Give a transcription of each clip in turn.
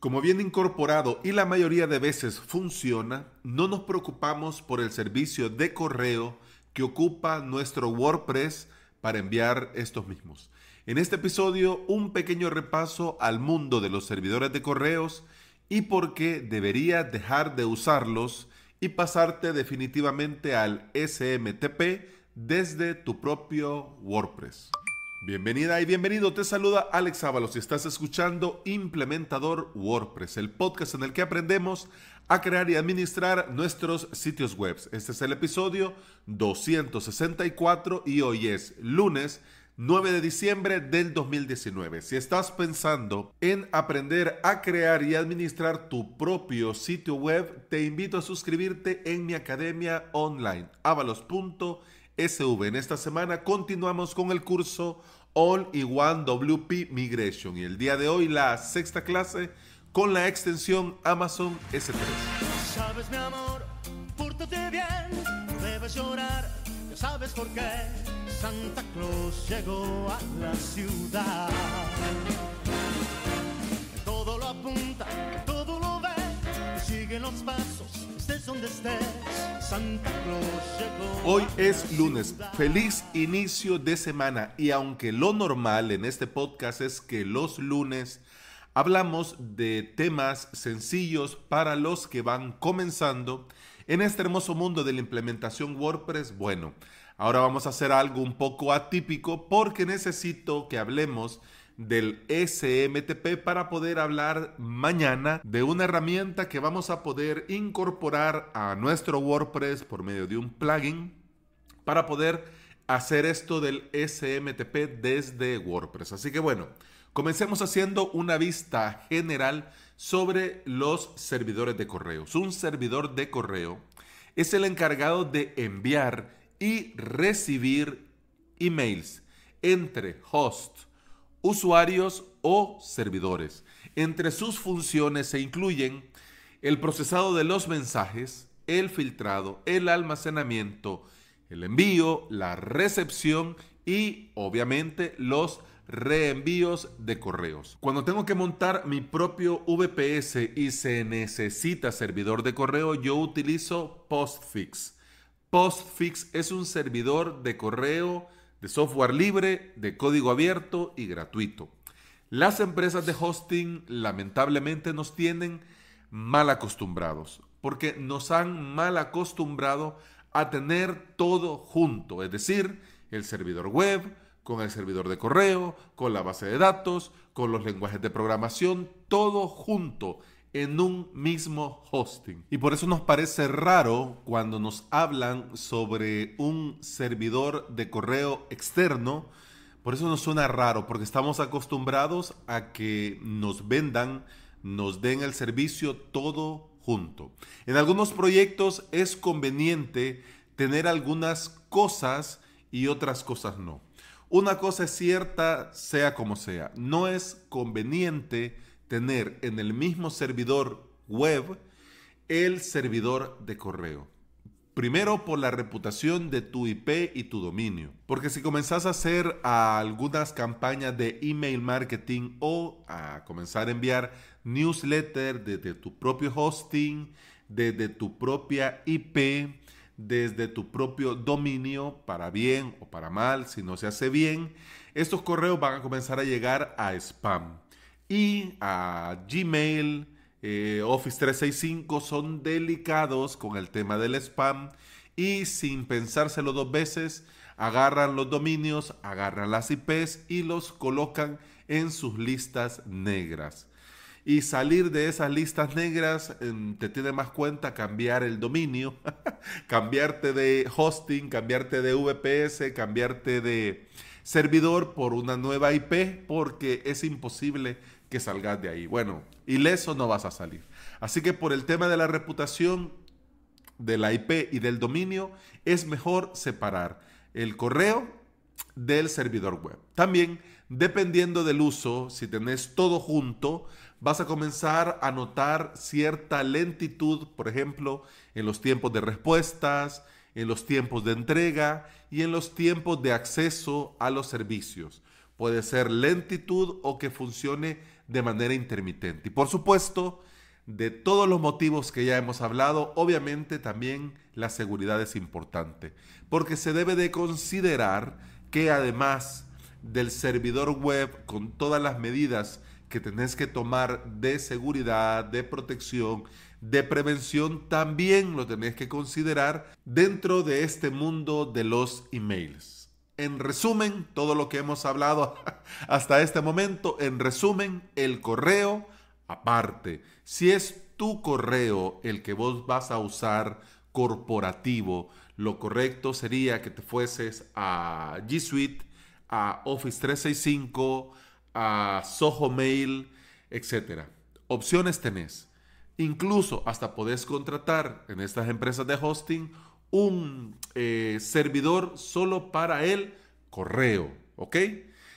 Como viene incorporado y la mayoría de veces funciona, no nos preocupamos por el servicio de correo que ocupa nuestro WordPress para enviar estos mismos. En este episodio, un pequeño repaso al mundo de los servidores de correos y por qué debería dejar de usarlos y pasarte definitivamente al SMTP desde tu propio WordPress. Bienvenida y bienvenido, te saluda Alex Ábalos y estás escuchando Implementador WordPress, el podcast en el que aprendemos a crear y administrar nuestros sitios web. Este es el episodio 264 y hoy es lunes 9 de diciembre del 2019. Si estás pensando en aprender a crear y administrar tu propio sitio web, te invito a suscribirte en mi academia online, avalos.sv. En esta semana continuamos con el curso All in One WP Migration. Y el día de hoy la sexta clase con la extensión Amazon S3. Sabes, mi amor, pórtate bien, no debes llorar, ya sabes por qué. Santa Claus llegó a la ciudad. Todo lo apunta, todo lo ve, sigue los pasos, estés donde estés. Hoy es lunes, feliz inicio de semana y aunque lo normal en este podcast es que los lunes hablamos de temas sencillos para los que van comenzando en este hermoso mundo de la implementación WordPress, bueno, ahora vamos a hacer algo un poco atípico porque necesito que hablemos del SMTP para poder hablar mañana de una herramienta que vamos a poder incorporar a nuestro WordPress por medio de un plugin para poder hacer esto del SMTP desde WordPress. Así que bueno, comencemos haciendo una vista general sobre los servidores de correos. Un servidor de correo es el encargado de enviar y recibir emails entre host, usuarios o servidores. Entre sus funciones se incluyen el procesado de los mensajes, el filtrado, el almacenamiento, el envío, la recepción y obviamente los reenvíos de correos. Cuando tengo que montar mi propio VPS y se necesita servidor de correo, yo utilizo Postfix. Postfix es un servidor de correo de software libre, de código abierto y gratuito. Las empresas de hosting lamentablemente nos tienen mal acostumbrados, porque nos han mal acostumbrado a tener todo junto, es decir, el servidor web, con el servidor de correo, con la base de datos, con los lenguajes de programación, todo junto en un mismo hosting. Y por eso nos parece raro cuando nos hablan sobre un servidor de correo externo. Por eso nos suena raro, porque estamos acostumbrados a que nos vendan, nos den el servicio todo junto. En algunos proyectos es conveniente tener algunas cosas y otras cosas no. Una cosa es cierta, sea como sea, no es conveniente tener en el mismo servidor web el servidor de correo. Primero por la reputación de tu IP y tu dominio. Porque si comenzás a hacer algunas campañas de email marketing o a comenzar a enviar newsletter desde tu propio hosting, desde tu propia IP, desde tu propio dominio, para bien o para mal, si no se hace bien, estos correos van a comenzar a llegar a spam y a Gmail, eh, Office 365 son delicados con el tema del spam y sin pensárselo dos veces agarran los dominios, agarran las IPs y los colocan en sus listas negras. Y salir de esas listas negras em, te tiene más cuenta cambiar el dominio, cambiarte de hosting, cambiarte de VPS, cambiarte de servidor por una nueva IP, porque es imposible que salgas de ahí. Bueno, ileso no vas a salir. Así que por el tema de la reputación de la IP y del dominio, es mejor separar el correo del servidor web. También, dependiendo del uso, si tenés todo junto, vas a comenzar a notar cierta lentitud, por ejemplo, en los tiempos de respuestas, en los tiempos de entrega y en los tiempos de acceso a los servicios. Puede ser lentitud o que funcione de manera intermitente. Y por supuesto, de todos los motivos que ya hemos hablado, obviamente también la seguridad es importante, porque se debe de considerar que además del servidor web con todas las medidas que tenés que tomar de seguridad, de protección, de prevención, también lo tenés que considerar dentro de este mundo de los emails. En resumen, todo lo que hemos hablado hasta este momento, en resumen, el correo aparte. Si es tu correo el que vos vas a usar corporativo, lo correcto sería que te fueses a G Suite, a Office 365, a Soho Mail, etc. Opciones tenés. Incluso hasta podés contratar en estas empresas de hosting un eh, servidor solo para el correo, ¿ok?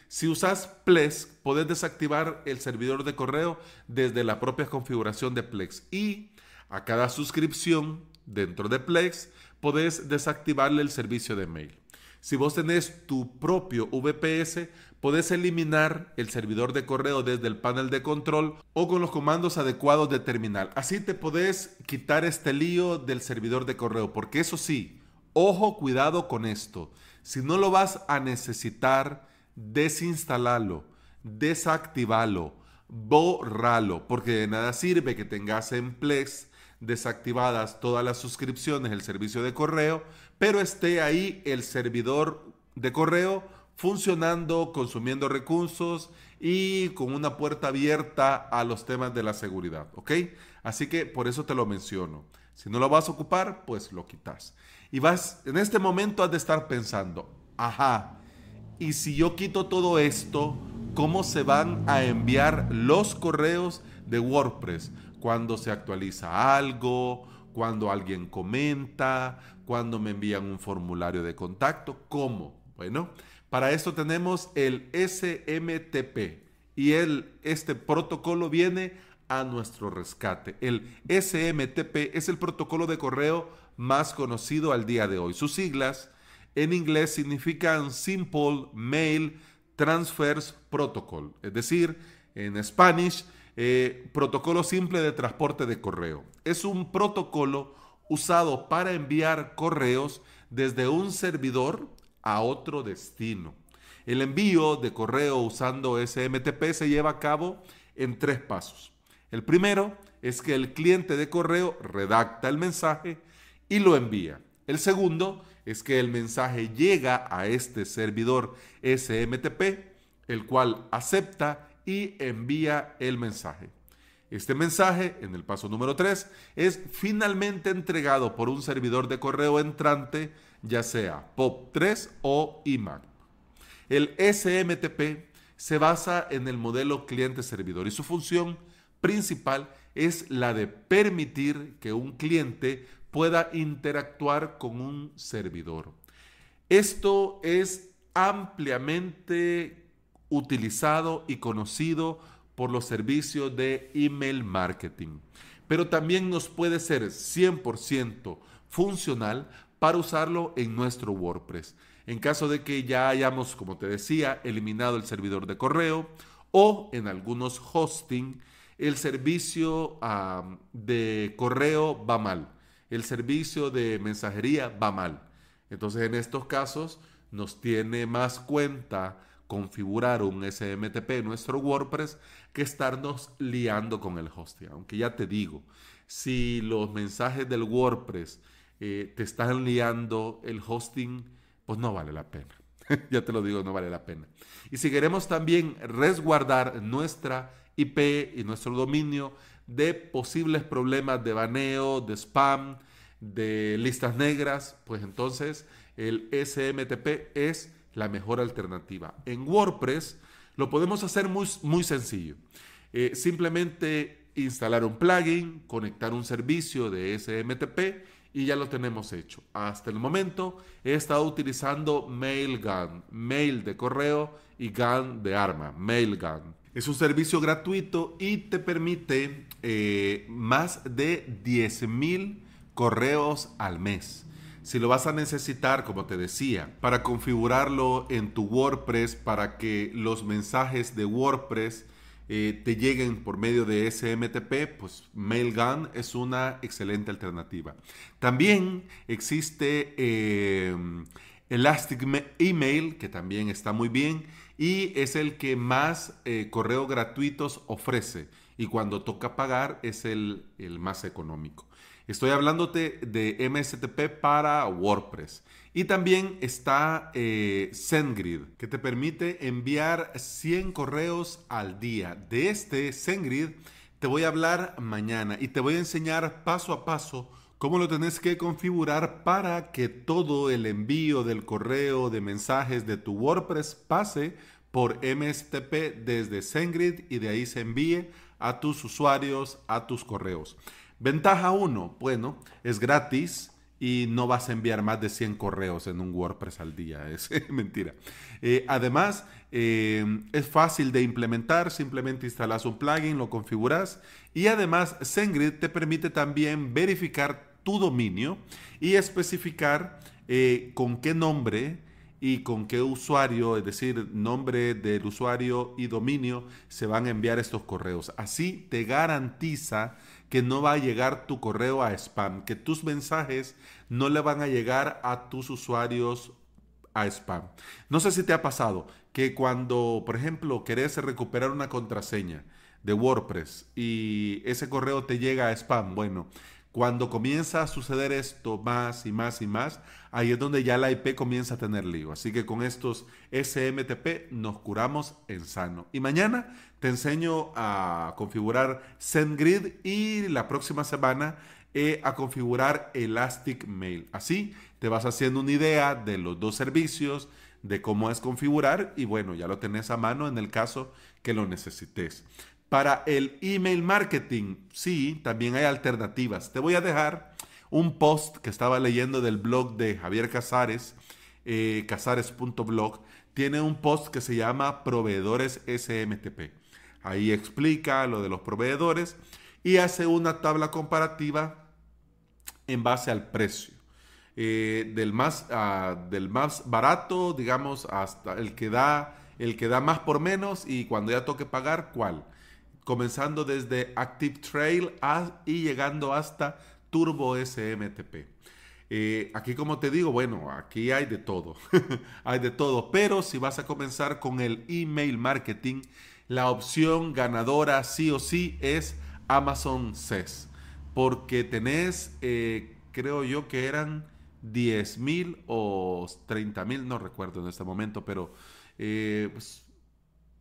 Si usas Plex, podés desactivar el servidor de correo desde la propia configuración de Plex. Y a cada suscripción dentro de Plex, podés desactivarle el servicio de mail. Si vos tenés tu propio VPS, podés eliminar el servidor de correo desde el panel de control o con los comandos adecuados de terminal. Así te podés quitar este lío del servidor de correo, porque eso sí, ojo, cuidado con esto. Si no lo vas a necesitar, desinstalalo, desactivalo, borralo, porque de nada sirve que tengas en Plex desactivadas todas las suscripciones, el servicio de correo, pero esté ahí el servidor de correo funcionando, consumiendo recursos y con una puerta abierta a los temas de la seguridad, ¿ok? Así que por eso te lo menciono. Si no lo vas a ocupar, pues lo quitas. Y vas, en este momento has de estar pensando, ajá, y si yo quito todo esto, ¿cómo se van a enviar los correos de WordPress? cuando se actualiza algo, cuando alguien comenta, cuando me envían un formulario de contacto, ¿cómo? Bueno, para esto tenemos el SMTP y el, este protocolo viene a nuestro rescate. El SMTP es el protocolo de correo más conocido al día de hoy. Sus siglas en inglés significan Simple Mail Transfers Protocol, es decir, en Spanish eh, protocolo simple de transporte de correo. Es un protocolo usado para enviar correos desde un servidor a otro destino. El envío de correo usando SMTP se lleva a cabo en tres pasos. El primero es que el cliente de correo redacta el mensaje y lo envía. El segundo es que el mensaje llega a este servidor SMTP, el cual acepta y envía el mensaje. Este mensaje, en el paso número 3, es finalmente entregado por un servidor de correo entrante, ya sea POP3 o IMAP. El SMTP se basa en el modelo cliente-servidor y su función principal es la de permitir que un cliente pueda interactuar con un servidor. Esto es ampliamente utilizado y conocido por los servicios de email marketing, pero también nos puede ser 100% funcional para usarlo en nuestro WordPress. En caso de que ya hayamos, como te decía, eliminado el servidor de correo o en algunos hosting, el servicio de correo va mal, el servicio de mensajería va mal. Entonces en estos casos nos tiene más cuenta configurar un SMTP en nuestro WordPress que estarnos liando con el hosting. Aunque ya te digo, si los mensajes del WordPress eh, te están liando el hosting, pues no vale la pena. ya te lo digo, no vale la pena. Y si queremos también resguardar nuestra IP y nuestro dominio de posibles problemas de baneo, de spam, de listas negras, pues entonces el SMTP es la mejor alternativa. En WordPress lo podemos hacer muy, muy sencillo. Eh, simplemente instalar un plugin, conectar un servicio de SMTP y ya lo tenemos hecho. Hasta el momento he estado utilizando MailGun, mail de correo y gun de arma, MailGun. Es un servicio gratuito y te permite eh, más de 10.000 correos al mes si lo vas a necesitar, como te decía, para configurarlo en tu WordPress, para que los mensajes de WordPress eh, te lleguen por medio de SMTP, pues Mailgun es una excelente alternativa. También existe eh, Elastic Email, que también está muy bien y es el que más eh, correos gratuitos ofrece. Y cuando toca pagar es el más económico. Estoy hablándote de MSTP para WordPress. Y también está eh, SendGrid, que te permite enviar 100 correos al día. De este SendGrid te voy a hablar mañana y te voy a enseñar paso a paso cómo lo tenés que configurar para que todo el envío del correo, de mensajes de tu WordPress pase por MSTP desde SendGrid y de ahí se envíe a tus usuarios, a tus correos. Ventaja 1, bueno, es gratis y no vas a enviar más de 100 correos en un WordPress al día. Es mentira. Eh, además, eh, es fácil de implementar. Simplemente instalas un plugin, lo configuras. Y además, SendGrid te permite también verificar tu dominio y especificar eh, con qué nombre y con qué usuario, es decir, nombre del usuario y dominio, se van a enviar estos correos. Así te garantiza que no va a llegar tu correo a spam, que tus mensajes no le van a llegar a tus usuarios a spam. No sé si te ha pasado que cuando, por ejemplo, querés recuperar una contraseña de WordPress y ese correo te llega a spam, bueno, cuando comienza a suceder esto más y más y más, ahí es donde ya la IP comienza a tener lío. Así que con estos SMTP nos curamos en sano. Y mañana te enseño a configurar SendGrid y la próxima semana eh, a configurar Elastic Mail. Así te vas haciendo una idea de los dos servicios, de cómo es configurar y bueno, ya lo tenés a mano en el caso que lo necesites. Para el email marketing, sí, también hay alternativas. Te voy a dejar un post que estaba leyendo del blog de Javier Casares, eh, casares.blog. Tiene un post que se llama Proveedores SMTP. Ahí explica lo de los proveedores y hace una tabla comparativa en base al precio. Eh, del, más, ah, del más barato, digamos, hasta el que, da, el que da más por menos y cuando ya toque pagar, ¿cuál? comenzando desde Active Trail y llegando hasta Turbo SMTP. Eh, aquí como te digo, bueno, aquí hay de todo, hay de todo, pero si vas a comenzar con el email marketing, la opción ganadora sí o sí es Amazon SES, porque tenés, eh, creo yo que eran 10 mil o 30 mil, no recuerdo en este momento, pero eh, pues,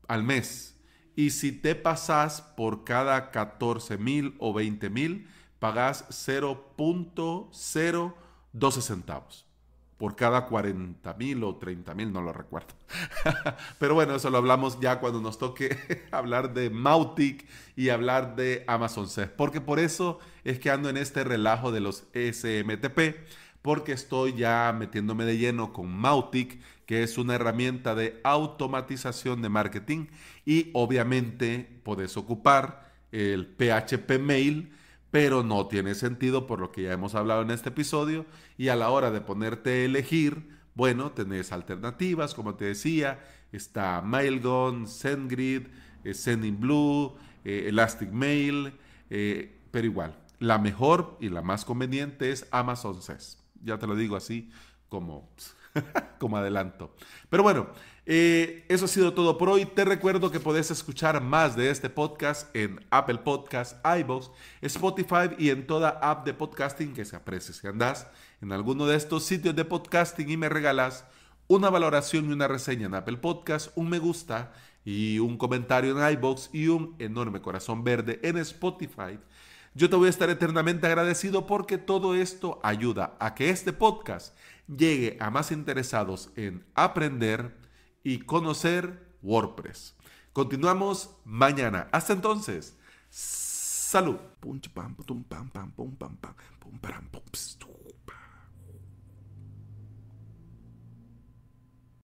al mes y si te pasas por cada 14 mil o 20 mil, pagás 0.012 centavos. Por cada 40 mil o 30 mil, no lo recuerdo. Pero bueno, eso lo hablamos ya cuando nos toque hablar de Mautic y hablar de Amazon SES Porque por eso es que ando en este relajo de los SMTP porque estoy ya metiéndome de lleno con Mautic, que es una herramienta de automatización de marketing y obviamente podés ocupar el PHP Mail, pero no tiene sentido por lo que ya hemos hablado en este episodio y a la hora de ponerte a elegir, bueno, tenés alternativas, como te decía, está Mailgun, SendGrid, eh, SendingBlue, eh, Elastic Mail, eh, pero igual, la mejor y la más conveniente es Amazon SES. Ya te lo digo así como, como adelanto. Pero bueno, eh, eso ha sido todo por hoy. Te recuerdo que podés escuchar más de este podcast en Apple Podcasts, iVoox, Spotify y en toda app de podcasting que se aprecie. Si andás en alguno de estos sitios de podcasting y me regalas una valoración y una reseña en Apple Podcasts, un me gusta y un comentario en iBox y un enorme corazón verde en Spotify. Yo te voy a estar eternamente agradecido porque todo esto ayuda a que este podcast llegue a más interesados en aprender y conocer WordPress. Continuamos mañana. Hasta entonces. Salud.